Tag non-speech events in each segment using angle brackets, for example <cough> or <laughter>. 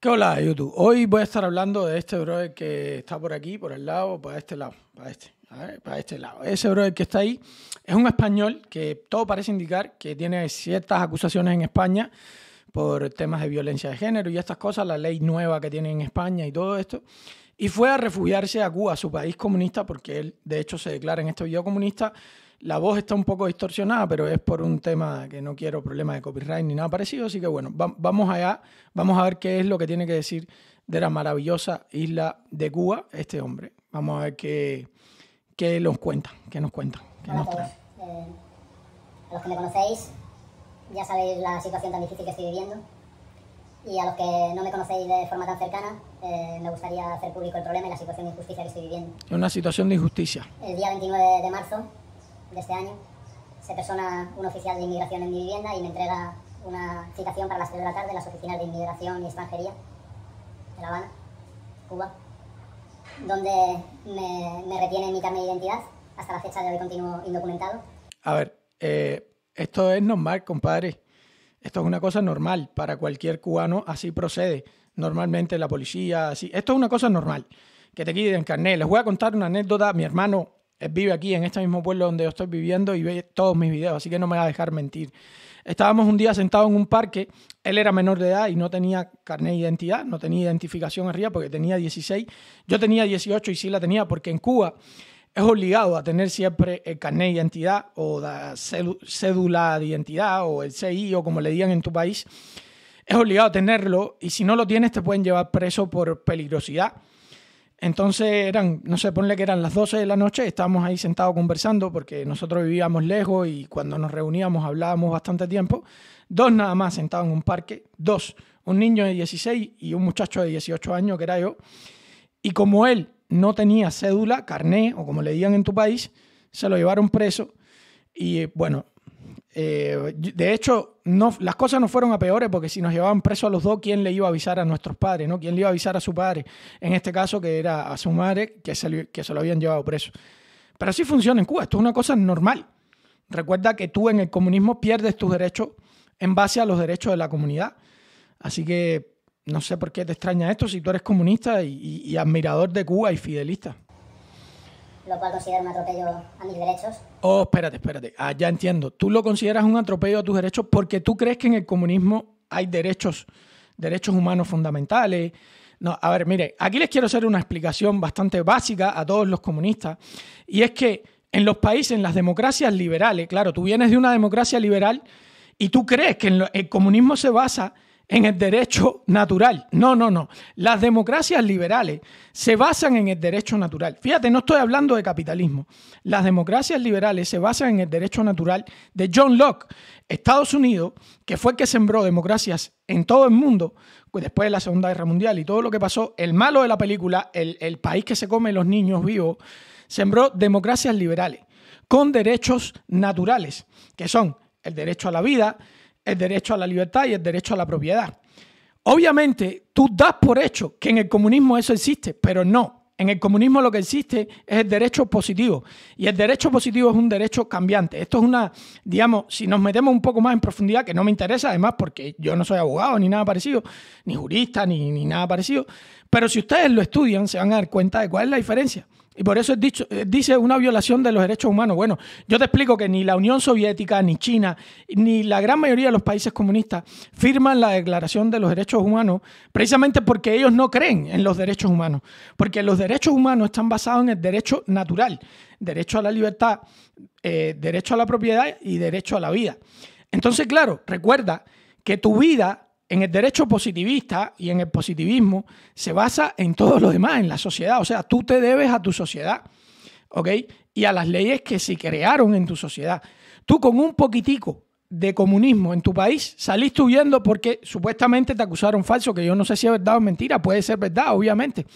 ¿Qué hola YouTube? Hoy voy a estar hablando de este brother que está por aquí, por el lado, para este lado, para este, a este lado. Ese brother que está ahí es un español que todo parece indicar que tiene ciertas acusaciones en España por temas de violencia de género y estas cosas, la ley nueva que tiene en España y todo esto. Y fue a refugiarse a Cuba, a su país comunista, porque él de hecho se declara en este video comunista la voz está un poco distorsionada, pero es por un tema que no quiero problemas de copyright ni nada parecido. Así que bueno, vamos allá, vamos a ver qué es lo que tiene que decir de la maravillosa isla de Cuba este hombre. Vamos a ver qué, qué nos cuenta qué nos cuenta qué nos trae. Pues, eh, a los que me conocéis, ya sabéis la situación tan difícil que estoy viviendo. Y a los que no me conocéis de forma tan cercana, eh, me gustaría hacer público el problema y la situación de injusticia que estoy viviendo. Es Una situación de injusticia. El día 29 de marzo de este año, se persona un oficial de inmigración en mi vivienda y me entrega una citación para las tres de la tarde en las oficinas de inmigración y extranjería de La Habana, Cuba, donde me, retiene mi carnet de identidad. Hasta la fecha de hoy continuo indocumentado. A ver, eh, esto es normal, compadre. Esto es una cosa normal. Para cualquier cubano así procede. Normalmente la policía, así. Esto es una cosa normal. Que te quiten carnet. Les voy a contar una anécdota. Mi hermano eh, vive aquí en este mismo pueblo donde yo estoy viviendo y ve todos mis videos, así que no me va a dejar mentir. Estábamos un día sentados en un parque, él era menor de edad y no tenía carnet de identidad, no tenía identificación arriba porque tenía 16, yo tenía 18 y sí la tenía porque en Cuba es obligado a tener siempre el carnet de identidad o la cédula de identidad o el CI o como le digan en tu país, es obligado a tenerlo y si no lo tienes te pueden llevar preso por peligrosidad entonces eran, no sé, ponle que eran las 12 de la noche, estábamos ahí sentados conversando porque nosotros vivíamos lejos y cuando nos reuníamos hablábamos bastante tiempo. Dos nada más sentados en un parque, dos, un niño de 16 y un muchacho de 18 años que era yo. Y como él no tenía cédula, carné o como le digan en tu país, se lo llevaron preso y eh, bueno, eh, de hecho, no, las cosas no fueron a peores porque si nos llevaban presos a los dos, ¿quién le iba a avisar a nuestros padres? ¿no? ¿Quién le iba a avisar a su padre? En este caso, que era a su madre que se, lo habían llevado preso. Pero así funciona en Cuba, esto es una cosa normal. Recuerda que tú en el comunismo pierdes tus derechos en base a los derechos de la comunidad. Así que no sé por qué te extraña esto si tú eres comunista y admirador de Cuba y fidelista lo cual considero un atropello a mis derechos. Oh, espérate, espérate. Ah, ya entiendo. Tú lo consideras un atropello a tus derechos porque tú crees que en el comunismo hay derechos, derechos humanos fundamentales. No, a ver, mire, aquí les quiero hacer una explicación bastante básica a todos los comunistas, y es que en los países, en las democracias liberales, claro, tú vienes de una democracia liberal y tú crees que el comunismo se basa en el derecho natural. No, no, no. Las democracias liberales se basan en el derecho natural. Fíjate, no estoy hablando de capitalismo. Las democracias liberales se basan en el derecho natural de John Locke. Estados Unidos, que fue el que sembró democracias en todo el mundo, pues después de la Segunda Guerra Mundial y todo lo que pasó, el malo de la película, el, el país que se come los niños vivos, sembró democracias liberales con derechos naturales, que son el derecho a la vida, el derecho a la libertad y el derecho a la propiedad. Obviamente, tú das por hecho que en el comunismo eso existe, pero no. En el comunismo lo que existe es el derecho positivo. Y el derecho positivo es un derecho cambiante. Esto es una, digamos, si nos metemos un poco más en profundidad, que no me interesa, además, porque yo no soy abogado ni nada parecido, ni jurista, ni, ni nada parecido. Pero si ustedes lo estudian, se van a dar cuenta de cuál es la diferencia. Y por eso es dicho, eh, dice una violación de los derechos humanos. Bueno, yo te explico que ni la Unión Soviética, ni China, ni la gran mayoría de los países comunistas firman la Declaración de los Derechos Humanos precisamente porque ellos no creen en los derechos humanos. Porque los derechos humanos están basados en el derecho natural, derecho a la libertad, eh, derecho a la propiedad y derecho a la vida. Entonces, claro, recuerda que tu vida en el derecho positivista y en el positivismo se basa en todo lo demás, en la sociedad. O sea, tú te debes a tu sociedad, ¿ok? Y a las leyes que se crearon en tu sociedad. Tú con un poquitico de comunismo en tu país saliste huyendo porque supuestamente te acusaron falso, que yo no sé si es verdad o mentira, puede ser verdad, obviamente.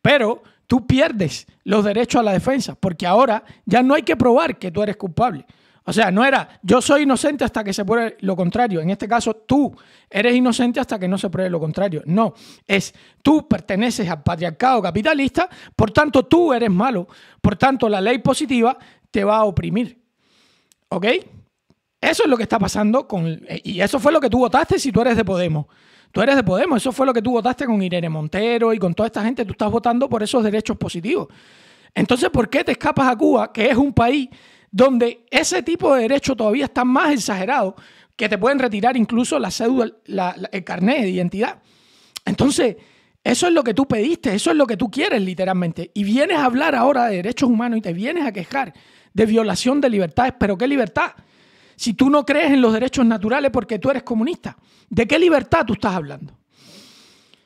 Pero tú pierdes los derechos a la defensa, porque ahora ya no hay que probar que tú eres culpable. O sea, no era yo soy inocente hasta que se pruebe lo contrario. En este caso, tú eres inocente hasta que no se pruebe lo contrario. No, es tú perteneces al patriarcado capitalista, por tanto tú eres malo, por tanto la ley positiva te va a oprimir. ¿Ok? Eso es lo que está pasando con... Y eso fue lo que tú votaste si tú eres de Podemos. Tú eres de Podemos, eso fue lo que tú votaste con Irene Montero y con toda esta gente, tú estás votando por esos derechos positivos. Entonces, ¿por qué te escapas a Cuba, que es un país donde ese tipo de derecho todavía está más exagerado, que te pueden retirar incluso la cédula, la, el carnet de identidad. Entonces, eso es lo que tú pediste, eso es lo que tú quieres literalmente. Y vienes a hablar ahora de derechos humanos y te vienes a quejar de violación de libertades. ¿Pero qué libertad? Si tú no crees en los derechos naturales porque tú eres comunista, ¿de qué libertad tú estás hablando?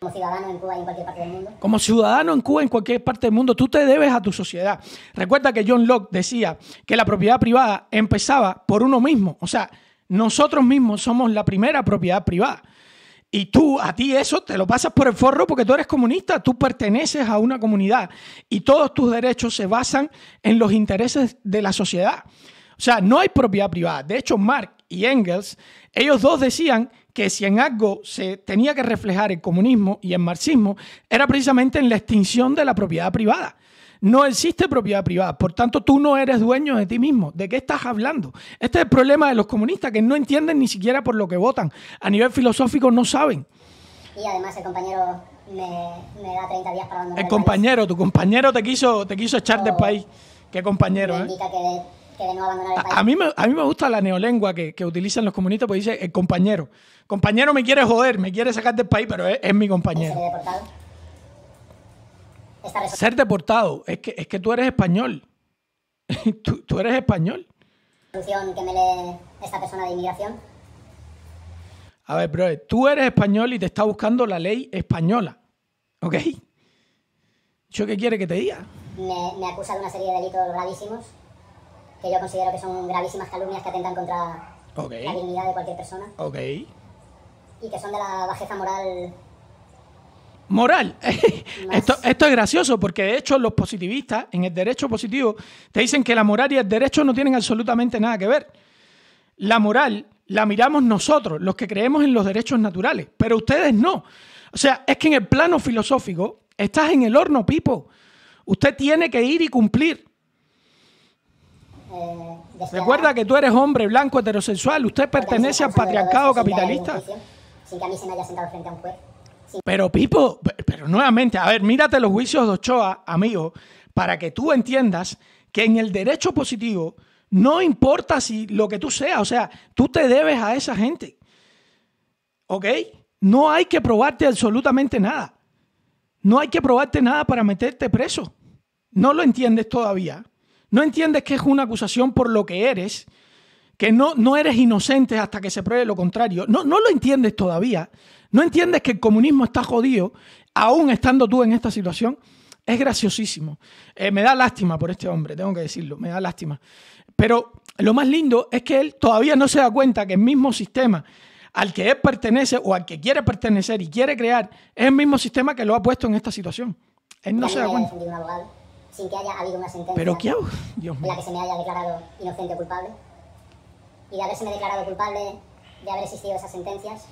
Como ciudadano en Cuba y en cualquier parte del mundo. Como ciudadano en Cuba en cualquier parte del mundo, tú te debes a tu sociedad. Recuerda que John Locke decía que la propiedad privada empezaba por uno mismo. O sea, nosotros mismos somos la primera propiedad privada. Y tú, a ti eso te lo pasas por el forro porque tú eres comunista, tú perteneces a una comunidad y todos tus derechos se basan en los intereses de la sociedad. O sea, no hay propiedad privada. De hecho, Marx y Engels, ellos dos decían que si en algo se tenía que reflejar el comunismo y el marxismo, era precisamente en la extinción de la propiedad privada. No existe propiedad privada, por tanto tú no eres dueño de ti mismo. ¿De qué estás hablando? Este es el problema de los comunistas que no entienden ni siquiera por lo que votan. A nivel filosófico no saben. Y además el compañero me, da 30 días para El, compañero, tu compañero te quiso, te quiso echar del oh. país. Qué compañero, eh? A, mí, me, a mí me gusta la neolengua que, utilizan los comunistas, porque dice el compañero. Compañero me quiere joder, me quiere sacar del país, pero es, mi compañero. ¿Ser deportado? es que, tú eres español. <laughs> tú, eres español. A ver, bro, tú eres español y te está buscando la ley española. ¿Ok? ¿Yo qué quiere que te diga? Me, me acusa de una serie de delitos gravísimos que yo considero que son gravísimas calumnias que atentan contra la dignidad de cualquier persona. Ok. Y que son de la bajeza moral. Moral. <laughs> esto es gracioso porque de hecho los positivistas en el derecho positivo te dicen que la moral y el derecho no tienen absolutamente nada que ver. La moral la miramos nosotros, los que creemos en los derechos naturales, pero ustedes no. O sea, es que en el plano filosófico estás en el horno, Pipo. Usted tiene que ir y cumplir. Recuerda que tú eres hombre blanco heterosexual, usted pertenece al patriarcado capitalista. que se me haya sentado frente Pero Pipo, pero nuevamente, a ver, mírate los juicios de Ochoa, amigo, para que tú entiendas que en el derecho positivo no importa si lo que tú seas, o sea, tú te debes a esa gente. ¿Ok? No hay que probarte absolutamente nada. No hay que probarte nada para meterte preso. No lo entiendes todavía. No entiendes que es una acusación por lo que eres, que no, no eres inocente hasta que se pruebe lo contrario. No, no lo entiendes todavía. No entiendes que el comunismo está jodido, aún estando tú en esta situación. Es graciosísimo. Eh, me da lástima por este hombre, tengo que decirlo, me da lástima. Pero lo más lindo es que él todavía no se da cuenta que el mismo sistema al que él pertenece o al que quiere pertenecer y quiere crear es el mismo sistema que lo ha puesto en esta situación. Él no se da cuenta sin que haya habido una sentencia ¿Pero qué Dios en la que se me haya declarado inocente o culpable. Y de haberse me declarado culpable, de haber existido esas sentencias,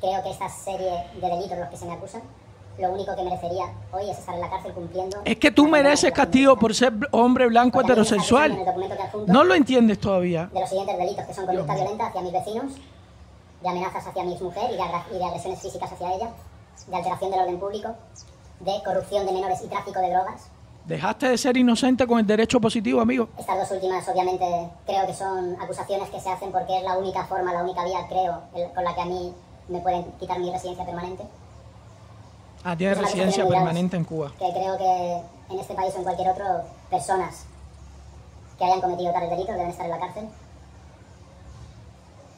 creo que esta serie de delitos los que se me acusan, lo único que merecería hoy es estar en la cárcel cumpliendo... Es que tú mereces castigo por ser hombre blanco heterosexual. no lo entiendes todavía. De los siguientes delitos, que son conducta violenta hacia mis vecinos, de amenazas hacia mi mujeres y de, y de agresiones físicas hacia ella, de alteración del orden público, de corrupción de menores y tráfico de drogas, Dejaste de ser inocente con el derecho positivo, amigo. Estas dos últimas, obviamente, creo que son acusaciones que se hacen porque es la única forma, la única vía, creo, con la que a mí me pueden quitar mi residencia permanente. Ah, tiene residencia permanente en Cuba. Que creo que en este país o en cualquier otro, personas que hayan cometido tales delitos deben estar en la cárcel.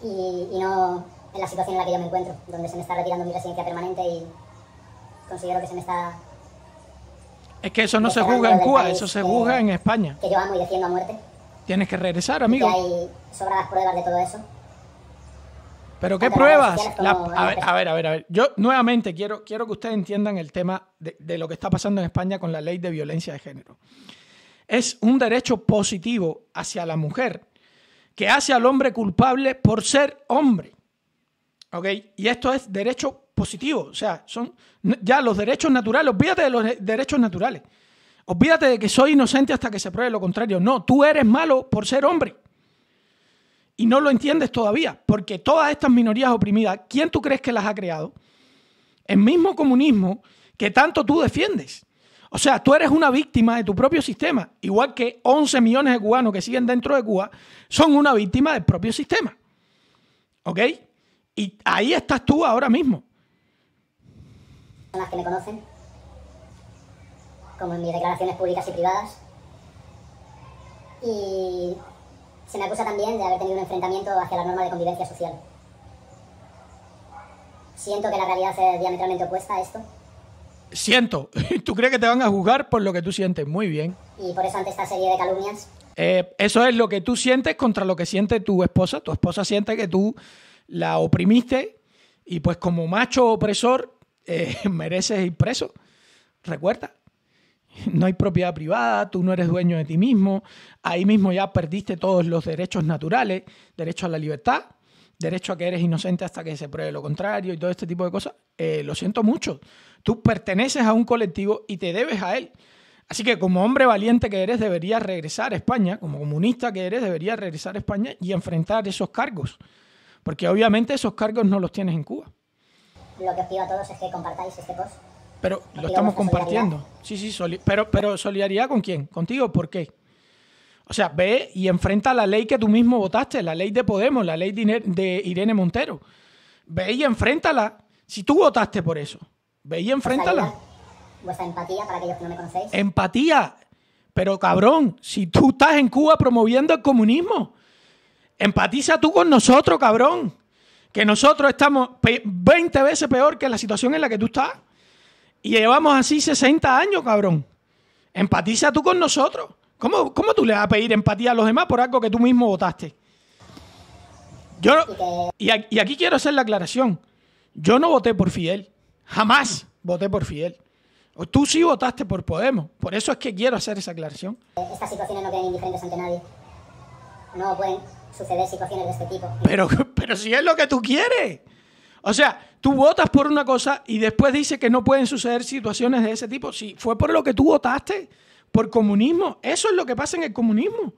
Y, y no en la situación en la que yo me encuentro, donde se me está retirando mi residencia permanente y considero que se me está es que eso no se juzga en Cuba, eso se juzga eh, en España. Que yo amo y defiendo a muerte. Tienes que regresar, amigo. hay pruebas de todo eso. ¿Pero qué pruebas? a, ver, a, ver, a ver, Yo nuevamente quiero, quiero que ustedes entiendan el tema de, de, lo que está pasando en España con la ley de violencia de género. Es un derecho positivo hacia la mujer que hace al hombre culpable por ser hombre. ¿Ok? Y esto es derecho positivo, O sea, son ya los derechos naturales. Olvídate de los derechos naturales. Olvídate de que soy inocente hasta que se pruebe lo contrario. No, tú eres malo por ser hombre. Y no lo entiendes todavía, porque todas estas minorías oprimidas, ¿quién tú crees que las ha creado? El mismo comunismo que tanto tú defiendes. O sea, tú eres una víctima de tu propio sistema, igual que 11 millones de cubanos que siguen dentro de Cuba son una víctima del propio sistema. ¿Ok? Y ahí estás tú ahora mismo personas que me conocen, como en mis declaraciones públicas y privadas. Y se me acusa también de haber tenido un enfrentamiento hacia la norma de convivencia social. Siento que la realidad es diametralmente opuesta a esto. Siento. <laughs> ¿Tú crees que te van a juzgar por lo que tú sientes? Muy bien. Y por eso ante esta serie de calumnias. Eh, eso es lo que tú sientes contra lo que siente tu esposa. Tu esposa siente que tú la oprimiste y pues como macho opresor eh, <laughs> mereces ir preso. Recuerda, no hay propiedad privada, tú no eres dueño de ti mismo, ahí mismo ya perdiste todos los derechos naturales, derecho a la libertad, derecho a que eres inocente hasta que se pruebe lo contrario y todo este tipo de cosas. Eh, lo siento mucho, tú perteneces a un colectivo y te debes a él. Así que como hombre valiente que eres, deberías regresar a España, como comunista que eres, deberías regresar a España y enfrentar esos cargos, porque obviamente esos cargos no los tienes en Cuba lo que os pido a todos es que compartáis este post. Pero lo estamos compartiendo. Sí, sí, pero, pero solidaridad con quién? ¿Contigo? ¿Por qué? O sea, ve y enfrenta la ley que tú mismo votaste, la ley de Podemos, la ley de Irene Montero. Ve y enfréntala. Si tú votaste por eso, ve y enfréntala. vuestra empatía para aquellos que no me conocéis. Empatía. Pero cabrón, si tú estás en Cuba promoviendo el comunismo, empatiza tú con nosotros, cabrón que nosotros estamos 20 veces peor que la situación en la que tú estás. Y llevamos así 60 años, cabrón. Empatiza tú con nosotros. ¿Cómo, cómo tú le vas a pedir empatía a los demás por algo que tú mismo votaste? Yo y, aquí, quiero hacer la aclaración. Yo no voté por Fiel. Jamás voté por Fiel. Tú sí votaste por Podemos. Por eso es que quiero hacer esa aclaración. Estas situaciones no quedan indiferentes ante nadie. No pueden suceder situaciones de este tipo. Pero, pero si es lo que tú quieres. O sea, tú votas por una cosa y después dices que no pueden suceder situaciones de ese tipo. Si fue por lo que tú votaste, por comunismo, eso es lo que pasa en el comunismo.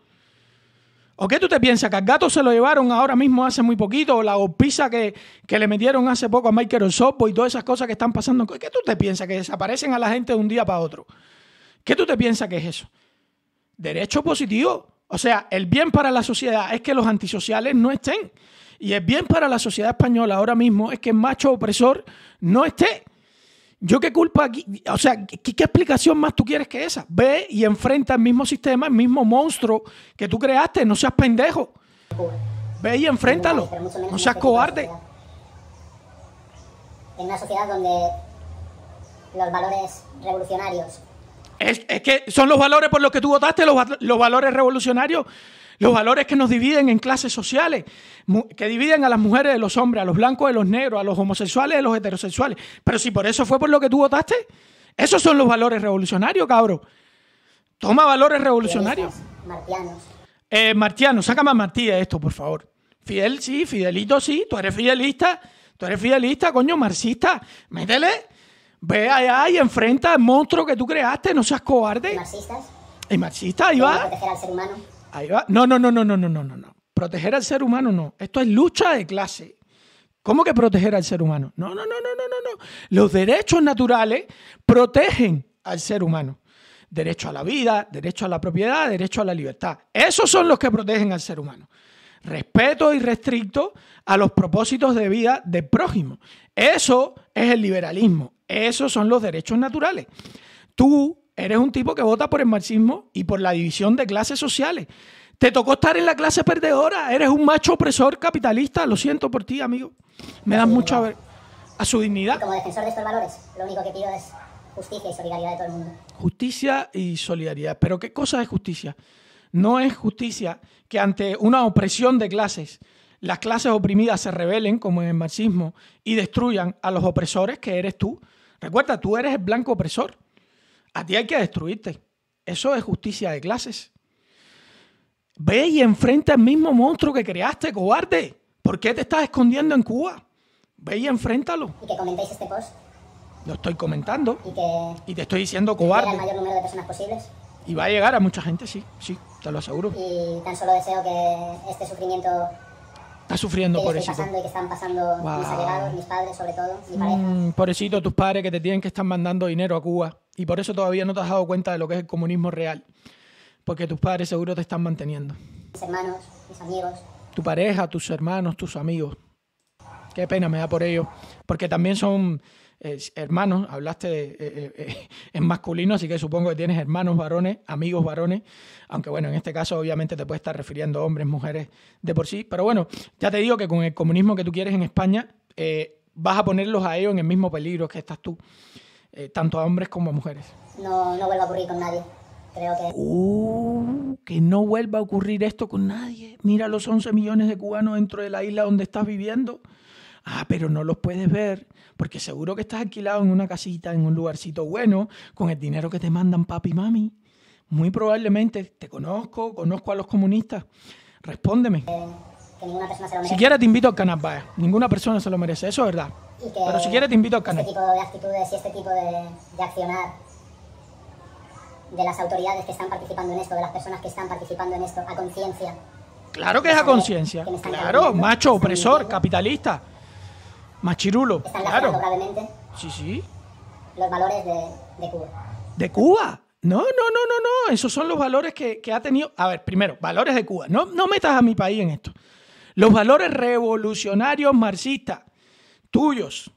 ¿O qué tú te piensas? ¿Que al gato se lo llevaron ahora mismo hace muy poquito? ¿O la opisa que, que, le metieron hace poco a Michael Osopo y todas esas cosas que están pasando? ¿Qué tú te piensas? ¿Que desaparecen a la gente de un día para otro? ¿Qué tú te piensas que es eso? Derecho positivo. O sea, el bien para la sociedad es que los antisociales no estén. Y el bien para la sociedad española ahora mismo es que el macho opresor no esté. Yo qué culpa aquí, o sea, ¿qué, explicación más tú quieres que esa? Ve y enfrenta el mismo sistema, el mismo monstruo que tú creaste, no seas pendejo. Ve y enfréntalo, no seas cobarde. En una sociedad donde los valores revolucionarios es, que son los valores por los que tú votaste, los, valores revolucionarios, los valores que nos dividen en clases sociales, que dividen a las mujeres de los hombres, a los blancos de los negros, a los homosexuales de los heterosexuales. Pero si por eso fue por lo que tú votaste, esos son los valores revolucionarios, cabrón. Toma valores revolucionarios. Martianos. Eh, Martiano, sácame a Martí de esto, por favor. Fidel, sí, Fidelito, sí, tú eres fidelista, tú eres fidelista, coño, marxista, métele. Ve allá y enfrenta al monstruo que tú creaste, no seas cobarde. Marxistas. Y marxista, ahí va. Proteger al ser humano. Ahí va. No, no, no, no, no, no, no, no. Proteger al ser humano no. Esto es lucha de clase. ¿Cómo que proteger al ser humano? No, no, no, no, no, no, no. Los derechos naturales protegen al ser humano. Derecho a la vida, derecho a la propiedad, derecho a la libertad. Esos son los que protegen al ser humano. Respeto irrestricto a los propósitos de vida del prójimo. Eso es el liberalismo. Esos son los derechos naturales. Tú eres un tipo que vota por el marxismo y por la división de clases sociales. Te tocó estar en la clase perdedora. Eres un macho opresor capitalista. Lo siento por ti, amigo. Me das mucho a ver. A su dignidad. Como defensor de estos valores, lo único que pido es justicia y solidaridad de todo el mundo. Justicia y solidaridad. Pero ¿qué cosa es justicia? No es justicia que ante una opresión de clases las clases oprimidas se rebelen, como en el marxismo, y destruyan a los opresores que eres tú. Recuerda, tú eres el blanco opresor. A ti hay que destruirte. Eso es justicia de clases. Ve y enfrenta al mismo monstruo que creaste, cobarde. ¿Por qué te estás escondiendo en Cuba? Ve y enfréntalo. Y que comentéis este post. Lo estoy comentando. Y, te estoy diciendo cobarde. Y va a llegar a mucha gente, sí, sí, te lo aseguro. Y tan solo deseo que este sufrimiento Está sufriendo, por pobrecito. Pasando están pasando mis padres sobre todo, mm, pobrecito, tus padres que te tienen que estar mandando dinero a Cuba y por eso todavía no te has dado cuenta de lo que es el comunismo real. Porque tus padres seguro te están manteniendo. Mis hermanos, mis amigos. Tu pareja, tus hermanos, tus amigos. Qué pena me da por ellos. Porque también son eh, hermanos, hablaste eh, eh, <laughs> en masculino, así que supongo que tienes hermanos varones, amigos varones, aunque bueno, en este caso obviamente te puedes estar refiriendo a hombres, mujeres de por sí, pero bueno, ya te digo que con el comunismo que tú quieres en España, vas a ponerlos a ellos en el mismo peligro que estás tú, tanto a hombres como a mujeres. No, no vuelva a ocurrir con nadie. Creo que... Uh, que no vuelva a ocurrir esto con nadie. Mira los 11 millones de cubanos dentro de la isla donde estás viviendo. Ah, pero no los puedes ver porque seguro que estás alquilado en una casita, en un lugarcito bueno, con el dinero que te mandan papi y mami. Muy probablemente te conozco, conozco a los comunistas. Respóndeme. Si eh, quieres Siquiera te invito al canal, eh. Ninguna persona se lo merece, eso es verdad. Pero si quieres te invito al canal. Este tipo de actitudes y este tipo de, de, accionar de las autoridades que están participando en esto, de las personas que están participando en esto, a conciencia. Claro que es a conciencia. Claro, macho, opresor, capitalista. Machirulo. claro. Sí, sí. Los valores de, Cuba. ¿De Cuba? No, no, no, no, no. Esos son los valores que, ha tenido. A ver, primero, valores de Cuba. No, no metas a mi país en esto. Los valores revolucionarios marxistas, tuyos.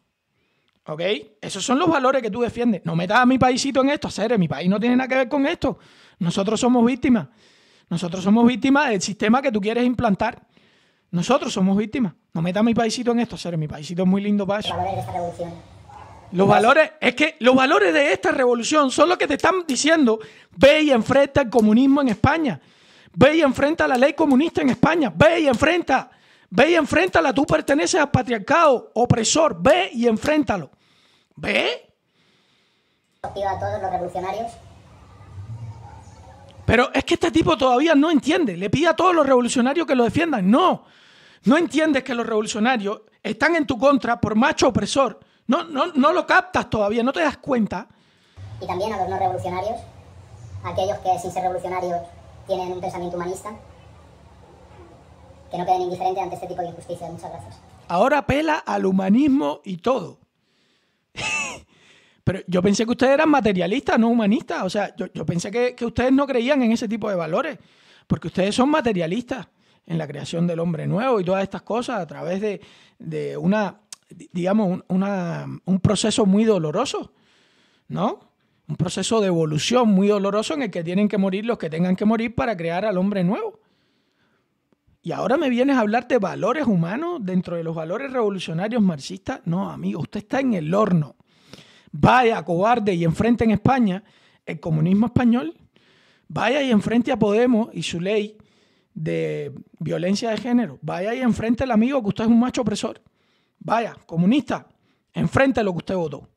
¿Ok? Esos son los valores que tú defiendes. No metas a mi paísito en esto, hacer. Mi país no tiene nada que ver con esto. Nosotros somos víctimas. Nosotros somos víctimas del sistema que tú quieres implantar. Nosotros somos víctimas. No meta mi paisito en esto, ser Mi paisito es muy lindo para eso. Los valores, es que los valores de esta revolución son los que te están diciendo, ve y enfrenta el comunismo en España, ve y enfrenta la ley comunista en España, ve y enfrenta, ve y la tú perteneces al patriarcado opresor, ve y enfréntalo, ve. A todos los revolucionarios pero es que este tipo todavía no entiende. Le pide a todos los revolucionarios que lo defiendan. No. No entiendes que los revolucionarios están en tu contra por macho opresor. No, no, lo captas todavía, no te das cuenta. Y también a los no revolucionarios, aquellos que sin ser revolucionarios tienen un pensamiento humanista, que no queden indiferentes ante este tipo de injusticias. Muchas gracias. Ahora apela al humanismo y todo. <laughs> Pero yo pensé que ustedes eran materialistas, no humanistas. O sea, yo, pensé que ustedes no creían en ese tipo de valores, porque ustedes son materialistas en la creación del hombre nuevo y todas estas cosas a través de, una, digamos, un proceso muy doloroso, ¿no? Un proceso de evolución muy doloroso en el que tienen que morir los que tengan que morir para crear al hombre nuevo. Y ahora me vienes a hablar de valores humanos dentro de los valores revolucionarios marxistas. No, amigo, usted está en el horno. Vaya, cobarde, y enfrente en España el comunismo español. Vaya y enfrente a Podemos y su ley de violencia de género, vaya y enfrente al amigo que usted es un macho opresor. Vaya, comunista, enfrente lo que usted votó.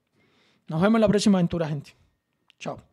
Nos vemos en la próxima aventura, gente. Chao.